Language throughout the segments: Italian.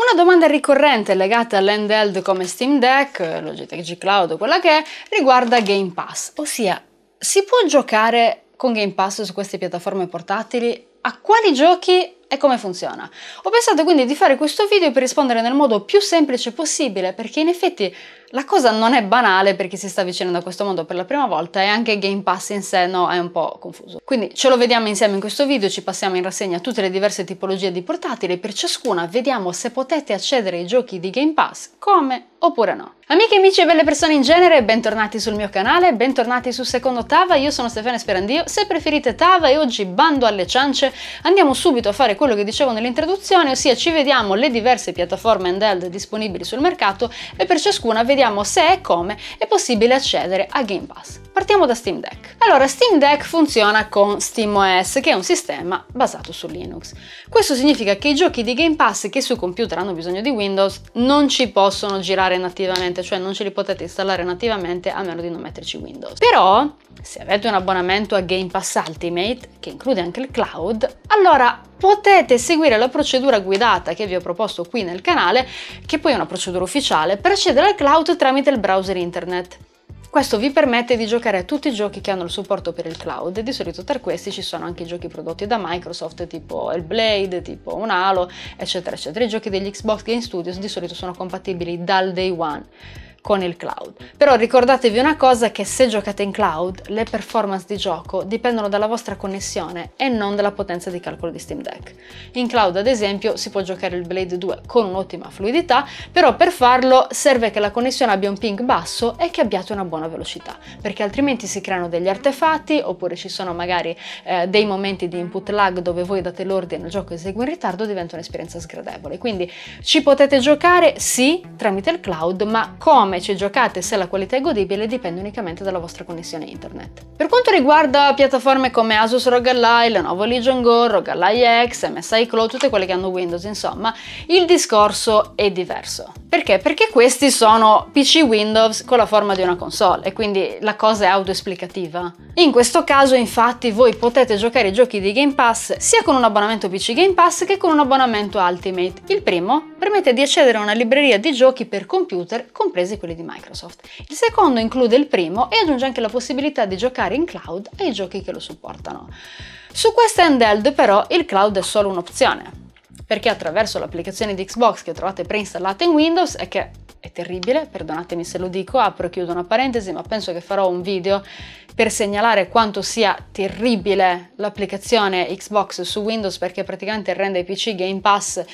Una domanda ricorrente legata all'handheld come Steam Deck, Logitech G Cloud quella che è, riguarda Game Pass, ossia si può giocare con Game Pass su queste piattaforme portatili? A quali giochi e come funziona? Ho pensato quindi di fare questo video per rispondere nel modo più semplice possibile perché in effetti la cosa non è banale per chi si sta avvicinando a questo mondo per la prima volta e anche Game Pass in sé no, è un po' confuso. Quindi ce lo vediamo insieme in questo video, ci passiamo in rassegna tutte le diverse tipologie di portatili e per ciascuna vediamo se potete accedere ai giochi di Game Pass, come oppure no. Amiche amici e belle persone in genere, bentornati sul mio canale, bentornati su Secondo Tava, io sono Stefano Sperandio, se preferite Tava e oggi bando alle ciance, andiamo subito a fare quello che dicevo nell'introduzione, ossia ci vediamo le diverse piattaforme handheld disponibili sul mercato e per ciascuna vediamo vediamo se e come è possibile accedere a Game Pass. Partiamo da Steam Deck. Allora, Steam Deck funziona con SteamOS, che è un sistema basato su Linux. Questo significa che i giochi di Game Pass che su computer hanno bisogno di Windows non ci possono girare nativamente, cioè non ce li potete installare nativamente a meno di non metterci Windows. Però se avete un abbonamento a Game Pass Ultimate, che include anche il cloud, allora potete seguire la procedura guidata che vi ho proposto qui nel canale, che poi è una procedura ufficiale, per accedere al cloud tramite il browser internet. Questo vi permette di giocare a tutti i giochi che hanno il supporto per il cloud e di solito tra questi ci sono anche i giochi prodotti da Microsoft tipo Hellblade, tipo un Halo, eccetera eccetera. I giochi degli Xbox Game Studios di solito sono compatibili dal day one con il cloud. Però ricordatevi una cosa che se giocate in cloud le performance di gioco dipendono dalla vostra connessione e non dalla potenza di calcolo di Steam Deck. In cloud ad esempio si può giocare il Blade 2 con un'ottima fluidità, però per farlo serve che la connessione abbia un ping basso e che abbiate una buona velocità, perché altrimenti si creano degli artefatti oppure ci sono magari eh, dei momenti di input lag dove voi date l'ordine e il gioco esegue in ritardo, diventa un'esperienza sgradevole. Quindi ci potete giocare sì tramite il cloud, ma come come ci giocate se la qualità è godibile dipende unicamente dalla vostra connessione internet. Per quanto riguarda piattaforme come Asus ROG Ally, Lenovo Legion Go, ROG Ally X, MSI Cloud, tutte quelle che hanno Windows, insomma, il discorso è diverso. Perché? Perché questi sono PC Windows con la forma di una console e quindi la cosa è autoesplicativa. In questo caso infatti voi potete giocare i giochi di Game Pass sia con un abbonamento PC Game Pass che con un abbonamento Ultimate. Il primo permette di accedere a una libreria di giochi per computer, compresi quelli di Microsoft. Il secondo include il primo e aggiunge anche la possibilità di giocare in cloud ai giochi che lo supportano. Su questa handheld però il cloud è solo un'opzione perché attraverso l'applicazione di Xbox che trovate preinstallata in Windows è che è terribile, perdonatemi se lo dico, apro e chiudo una parentesi, ma penso che farò un video per segnalare quanto sia terribile l'applicazione Xbox su Windows perché praticamente rende i PC Game Pass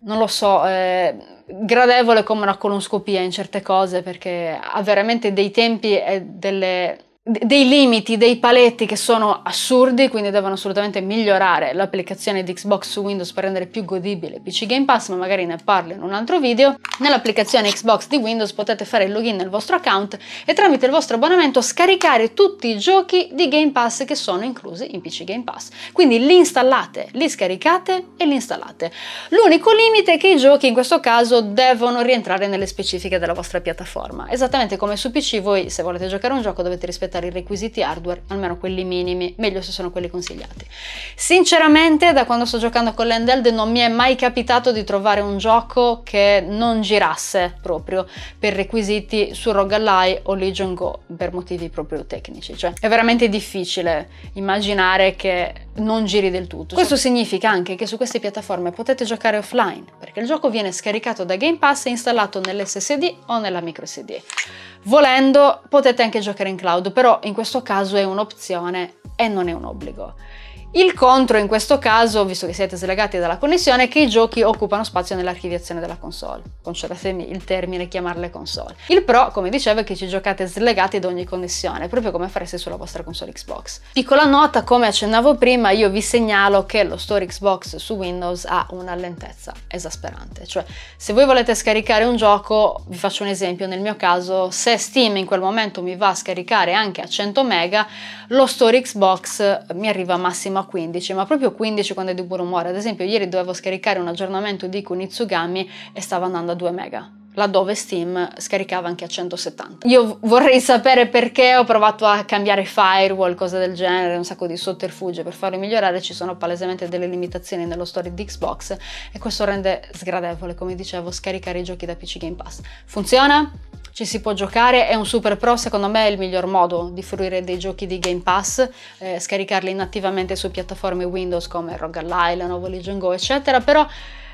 non lo so, eh, gradevole come una colonscopia in certe cose perché ha veramente dei tempi e delle dei limiti, dei paletti che sono assurdi, quindi devono assolutamente migliorare l'applicazione di Xbox su Windows per rendere più godibile PC Game Pass, ma magari ne parlo in un altro video. Nell'applicazione Xbox di Windows potete fare il login nel vostro account e tramite il vostro abbonamento scaricare tutti i giochi di Game Pass che sono inclusi in PC Game Pass. Quindi li installate, li scaricate e li installate. L'unico limite è che i giochi in questo caso devono rientrare nelle specifiche della vostra piattaforma. Esattamente come su PC voi se volete giocare un gioco dovete rispettare acquistare i requisiti hardware, almeno quelli minimi, meglio se sono quelli consigliati. Sinceramente, da quando sto giocando con l'Endeld non mi è mai capitato di trovare un gioco che non girasse proprio per requisiti su Rogalai o Legion Go per motivi proprio tecnici, cioè è veramente difficile immaginare che non giri del tutto. Cioè, Questo significa anche che su queste piattaforme potete giocare offline, perché il gioco viene scaricato da Game Pass e installato nell'SSD o nella micro SD. Volendo potete anche giocare in cloud, però in questo caso è un'opzione e non è un obbligo. Il contro in questo caso, visto che siete slegati dalla connessione, è che i giochi occupano spazio nell'archiviazione della console. Concedetemi il termine chiamarle console. Il pro, come dicevo, è che ci giocate slegati da ogni connessione, proprio come fareste sulla vostra console Xbox. Piccola nota, come accennavo prima, io vi segnalo che lo store Xbox su Windows ha una lentezza esasperante. Cioè, se voi volete scaricare un gioco, vi faccio un esempio, nel mio caso, se Steam in quel momento mi va a scaricare anche a 100 MB, lo store Xbox mi arriva a massima ma 15, ma proprio 15 quando è di buon umore. Ad esempio, ieri dovevo scaricare un aggiornamento di Kunitsugami e stava andando a 2 mega laddove Steam scaricava anche a 170. Io vorrei sapere perché ho provato a cambiare firewall, cose del genere, un sacco di sotterfugie per farlo migliorare, ci sono palesemente delle limitazioni nello story di Xbox e questo rende sgradevole, come dicevo, scaricare i giochi da PC Game Pass. Funziona? ci si può giocare, è un super pro, secondo me è il miglior modo di fruire dei giochi di Game Pass, eh, scaricarli inattivamente su piattaforme Windows come Rogue Island, Nuovo Legion Go, eccetera, però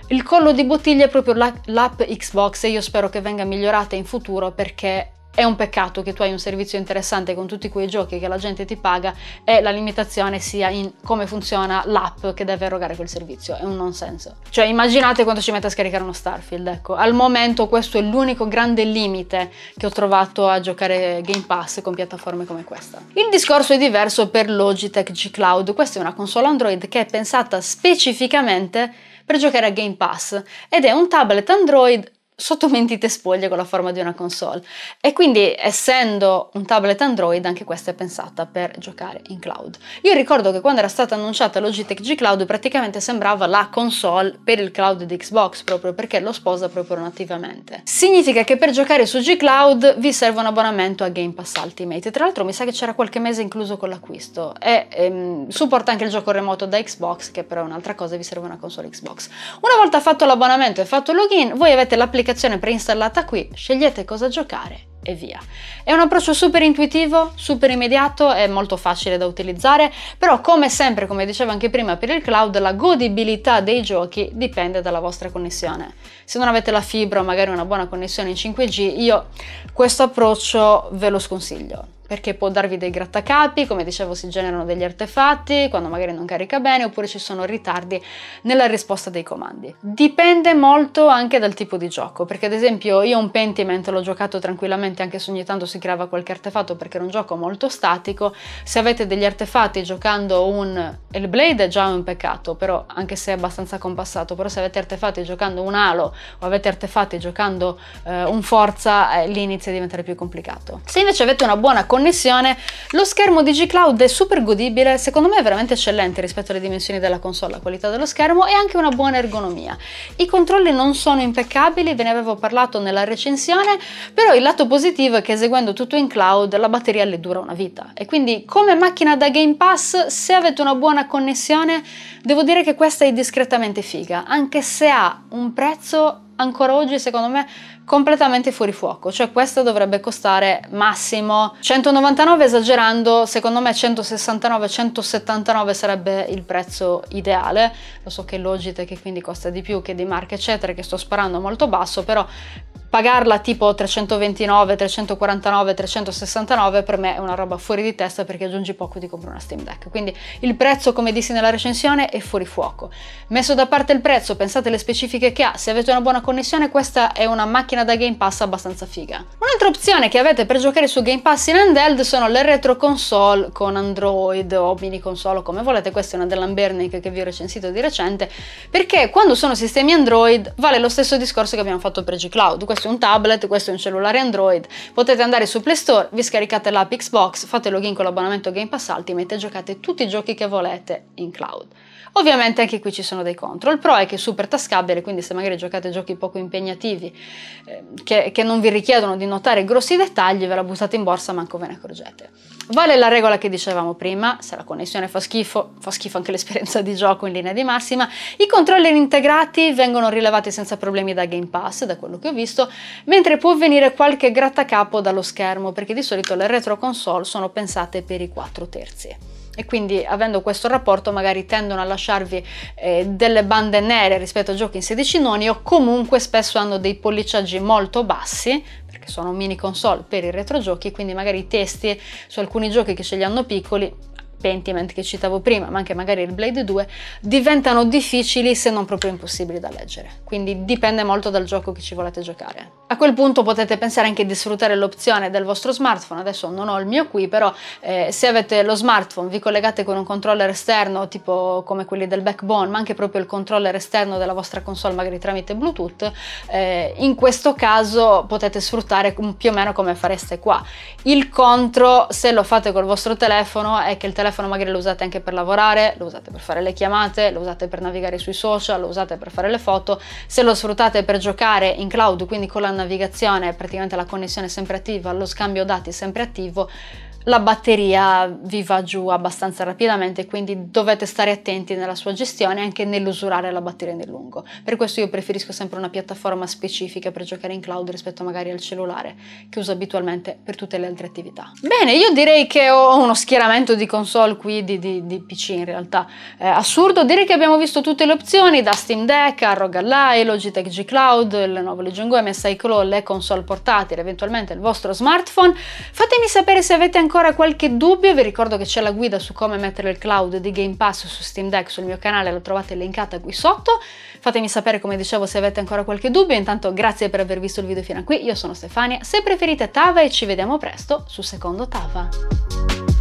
il collo di bottiglia è proprio l'app Xbox e io spero che venga migliorata in futuro perché è un peccato che tu hai un servizio interessante con tutti quei giochi che la gente ti paga e la limitazione sia in come funziona l'app che deve erogare quel servizio, è un non senso. Cioè immaginate quanto ci mette a scaricare uno Starfield, ecco. Al momento questo è l'unico grande limite che ho trovato a giocare Game Pass con piattaforme come questa. Il discorso è diverso per Logitech G Cloud, questa è una console Android che è pensata specificamente per per giocare a Game Pass ed è un tablet Android sottomentite spoglie con la forma di una console e quindi essendo un tablet Android anche questa è pensata per giocare in cloud. Io ricordo che quando era stata annunciata Logitech G Cloud praticamente sembrava la console per il cloud di Xbox proprio perché lo sposa proprio nativamente. Significa che per giocare su G Cloud vi serve un abbonamento a Game Pass Ultimate, tra l'altro mi sa che c'era qualche mese incluso con l'acquisto e ehm, supporta anche il gioco remoto da Xbox che però è un'altra cosa, vi serve una console Xbox. Una volta fatto l'abbonamento e fatto il login voi avete l'applicazione l'applicazione preinstallata qui, scegliete cosa giocare e via. È un approccio super intuitivo, super immediato e molto facile da utilizzare, però come sempre, come dicevo anche prima per il cloud, la godibilità dei giochi dipende dalla vostra connessione. Se non avete la fibra o magari una buona connessione in 5G, io questo approccio ve lo sconsiglio perché può darvi dei grattacapi, come dicevo si generano degli artefatti quando magari non carica bene oppure ci sono ritardi nella risposta dei comandi. Dipende molto anche dal tipo di gioco, perché ad esempio io un Pentiment l'ho giocato tranquillamente anche se ogni tanto si creava qualche artefatto perché era un gioco molto statico, se avete degli artefatti giocando un Hellblade è già un peccato, però anche se è abbastanza compassato, però se avete artefatti giocando un Halo o avete artefatti giocando eh, un Forza eh, lì inizia a diventare più complicato. Se invece avete una buona connessione connessione, lo schermo DigiCloud è super godibile, secondo me è veramente eccellente rispetto alle dimensioni della console, la qualità dello schermo e anche una buona ergonomia. I controlli non sono impeccabili, ve ne avevo parlato nella recensione, però il lato positivo è che eseguendo tutto in cloud la batteria le dura una vita e quindi come macchina da Game Pass, se avete una buona connessione, devo dire che questa è discretamente figa, anche se ha un prezzo ancora oggi secondo me completamente fuori fuoco, cioè questo dovrebbe costare massimo 199 esagerando, secondo me 169-179 sarebbe il prezzo ideale, lo so che Logitech quindi costa di più che di marca eccetera che sto sparando molto basso, però pagarla tipo 329, 349, 369 per me è una roba fuori di testa perché aggiungi poco di compro una Steam Deck. Quindi il prezzo, come dissi nella recensione, è fuori fuoco. Messo da parte il prezzo, pensate alle specifiche che ha, se avete una buona connessione questa è una macchina da Game Pass abbastanza figa. Un'altra opzione che avete per giocare su Game Pass in handheld sono le retro console con Android o mini console come volete, questa è una della dell'Ambernic che vi ho recensito di recente, perché quando sono sistemi Android vale lo stesso discorso che abbiamo fatto per G-Cloud, questo è un tablet, questo è un cellulare Android, potete andare su Play Store, vi scaricate l'app Xbox, fate login con l'abbonamento Game Pass Ultimate e giocate tutti i giochi che volete in cloud. Ovviamente anche qui ci sono dei contro. Il pro è che è super tascabile, quindi se magari giocate giochi poco impegnativi eh, che, che, non vi richiedono di notare grossi dettagli, ve la buttate in borsa manco ve ne accorgete. Vale la regola che dicevamo prima, se la connessione fa schifo, fa schifo anche l'esperienza di gioco in linea di massima. I controller integrati vengono rilevati senza problemi da Game Pass, da quello che ho visto, mentre può venire qualche grattacapo dallo schermo, perché di solito le retro console sono pensate per i 4 terzi e quindi avendo questo rapporto magari tendono a lasciarvi eh, delle bande nere rispetto a giochi in 16 noni o comunque spesso hanno dei pollicciaggi molto bassi perché sono mini console per i retrogiochi quindi magari i testi su alcuni giochi che ce li hanno piccoli Pentiment che citavo prima, ma anche magari il Blade 2, diventano difficili se non proprio impossibili da leggere. Quindi dipende molto dal gioco che ci volete giocare. A quel punto potete pensare anche di sfruttare l'opzione del vostro smartphone, adesso non ho il mio qui, però eh, se avete lo smartphone vi collegate con un controller esterno tipo come quelli del Backbone, ma anche proprio il controller esterno della vostra console magari tramite Bluetooth, eh, in questo caso potete sfruttare più o meno come fareste qua. Il contro, se lo fate col vostro telefono, è che il telefono telefono magari lo usate anche per lavorare, lo usate per fare le chiamate, lo usate per navigare sui social, lo usate per fare le foto, se lo sfruttate per giocare in cloud, quindi con la navigazione praticamente la connessione sempre attiva, lo scambio dati sempre attivo, la batteria vi va giù abbastanza rapidamente, quindi dovete stare attenti nella sua gestione e anche nell'usurare la batteria nel lungo. Per questo io preferisco sempre una piattaforma specifica per giocare in cloud rispetto magari al cellulare che uso abitualmente per tutte le altre attività. Bene, io direi che ho uno schieramento di console qui di, di, di PC in realtà. È eh, assurdo dire che abbiamo visto tutte le opzioni da Steam Deck a ROG Ally, Logitech G Cloud, Lenovo Legion Go, MSI Claw, le console portatili, eventualmente il vostro smartphone. Fatemi sapere se avete ancora ancora qualche dubbio vi ricordo che c'è la guida su come mettere il cloud di Game Pass su Steam Deck sul mio canale, la trovate linkata qui sotto. Fatemi sapere come dicevo se avete ancora qualche dubbio, intanto grazie per aver visto il video fino a qui, io sono Stefania, se preferite Tava e ci vediamo presto su Secondo Tava.